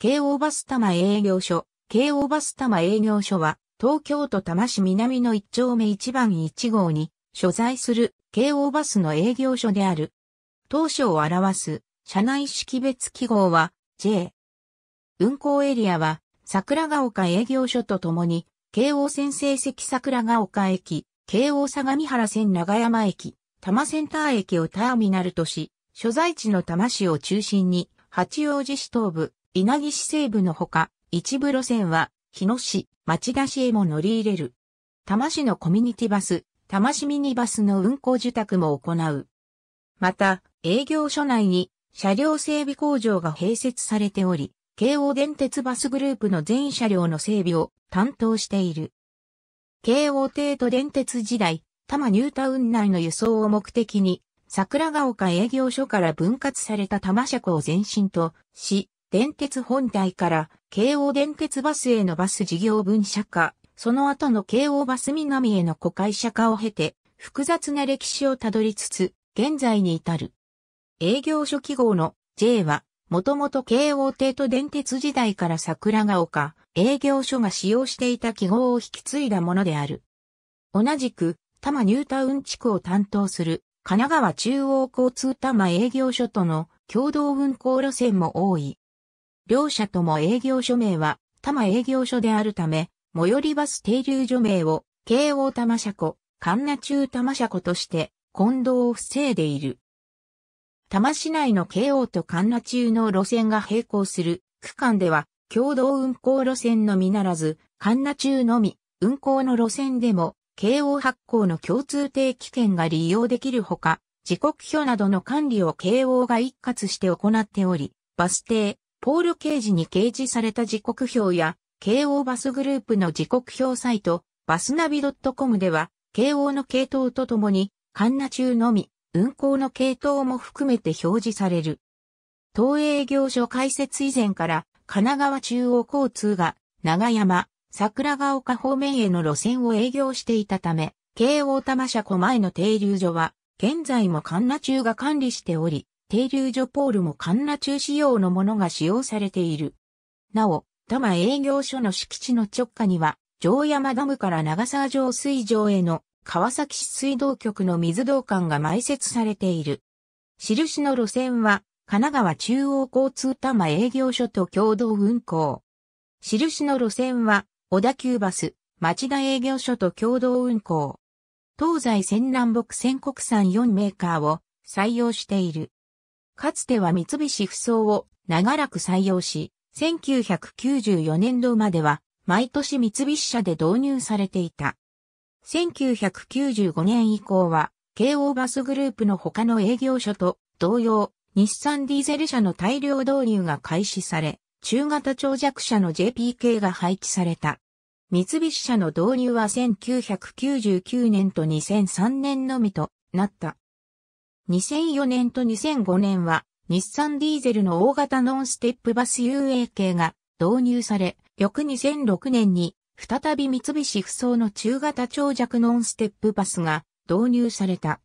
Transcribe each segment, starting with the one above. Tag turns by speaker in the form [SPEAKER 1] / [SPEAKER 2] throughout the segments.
[SPEAKER 1] 京王バス多摩営業所、京王バス多摩営業所は、東京都多摩市南の1丁目1番1号に、所在する京王バスの営業所である。当初を表す、車内識別記号は、J。運行エリアは、桜ヶ丘営業所とともに、京王線成績桜ヶ丘駅、京王相模原線長山駅、多摩センター駅をターミナルとし、所在地の多摩市を中心に、八王子市東部、稲城市西部のほか、一部路線は、日野市、町田市へも乗り入れる。多摩市のコミュニティバス、多摩市ミニバスの運行受託も行う。また、営業所内に車両整備工場が併設されており、京王電鉄バスグループの全車両の整備を担当している。京王帝都電鉄時代、多摩ニュータウン内の輸送を目的に、桜ヶ丘営業所から分割された多摩車庫を前身とし、電鉄本体から京王電鉄バスへのバス事業分社化、その後の京王バス南への古会社化を経て、複雑な歴史をたどりつつ、現在に至る。営業所記号の J は、もともと京王帝都電鉄時代から桜ヶ丘、営業所が使用していた記号を引き継いだものである。同じく、多摩ニュータウン地区を担当する、神奈川中央交通多摩営業所との共同運行路線も多い。両社とも営業所名は、多摩営業所であるため、最寄りバス停留所名を、京王多摩車庫、神奈中多摩車庫として、混同を防いでいる。多摩市内の京王と神奈中の路線が並行する区間では、共同運行路線のみならず、神奈中のみ、運行の路線でも、京王発行の共通定期券が利用できるほか、時刻表などの管理を京王が一括して行っており、バス停、ポール・刑事に掲示された時刻表や、京王バスグループの時刻表サイト、バスナビ .com では、京王の系統とともに、ン那中のみ、運行の系統も含めて表示される。東営業所開設以前から、神奈川中央交通が、長山、桜ヶ丘方面への路線を営業していたため、京王多摩車庫前の停留所は、現在もンナ中が管理しており、停留所ポールもカン中仕様のものが使用されている。なお、多摩営業所の敷地の直下には、城山ダムから長沢城水上への川崎市水道局の水道管が埋設されている。印の路線は、神奈川中央交通多摩営業所と共同運行。印の路線は、小田急バス、町田営業所と共同運行。東西線南北線国産4メーカーを採用している。かつては三菱不走を長らく採用し、1994年度までは毎年三菱車で導入されていた。1995年以降は、京王バスグループの他の営業所と同様、日産ディーゼル車の大量導入が開始され、中型長尺車の JPK が配置された。三菱車の導入は1999年と2003年のみとなった。2004年と2005年は、日産ディーゼルの大型ノンステップバス UA 系が導入され、翌2006年に、再び三菱不走の中型長尺ノンステップバスが導入された。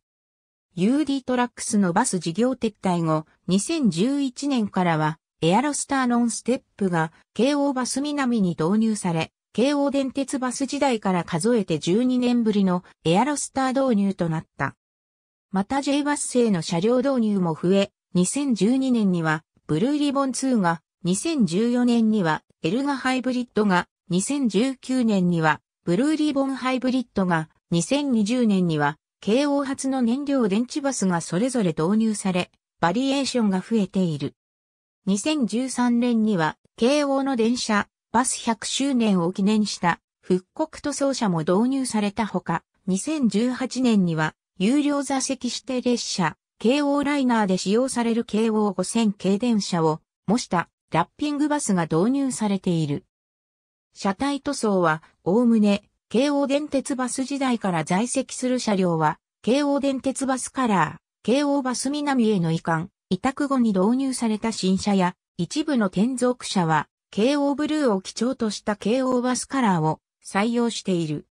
[SPEAKER 1] UD トラックスのバス事業撤退後、2011年からは、エアロスターノンステップが、京王バス南に導入され、京王電鉄バス時代から数えて12年ぶりのエアロスター導入となった。また J バス製の車両導入も増え、2012年にはブルーリボン2が、2014年にはエルガハイブリッドが、2019年にはブルーリボンハイブリッドが、2020年には京王発の燃料電池バスがそれぞれ導入され、バリエーションが増えている。2013年には京王の電車、バス100周年を記念した復刻塗装車も導入されたほか、2018年には有料座席指定列車、京王ライナーで使用される京王5000系電車を模したラッピングバスが導入されている。車体塗装は、おおむね、京王電鉄バス時代から在籍する車両は、京王電鉄バスカラー、京王バス南への移管、委託後に導入された新車や、一部の転属車は、京王ブルーを基調とした京王バスカラーを採用している。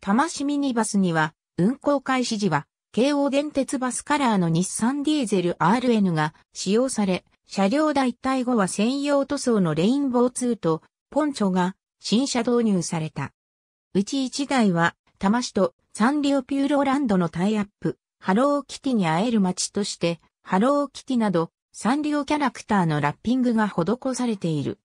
[SPEAKER 1] 多摩市ミニバスには、運行開始時は、京王電鉄バスカラーの日産ディーゼル RN が使用され、車両代替後は専用塗装のレインボー2とポンチョが新車導入された。うち1台は、多摩市とサンリオピューロランドのタイアップ、ハローキティに会える街として、ハローキティなど、サンリオキャラクターのラッピングが施されている。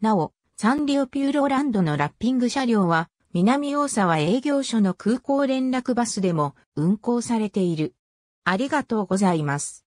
[SPEAKER 1] なお、サンリオピューロランドのラッピング車両は、南大沢営業所の空港連絡バスでも運行されている。ありがとうございます。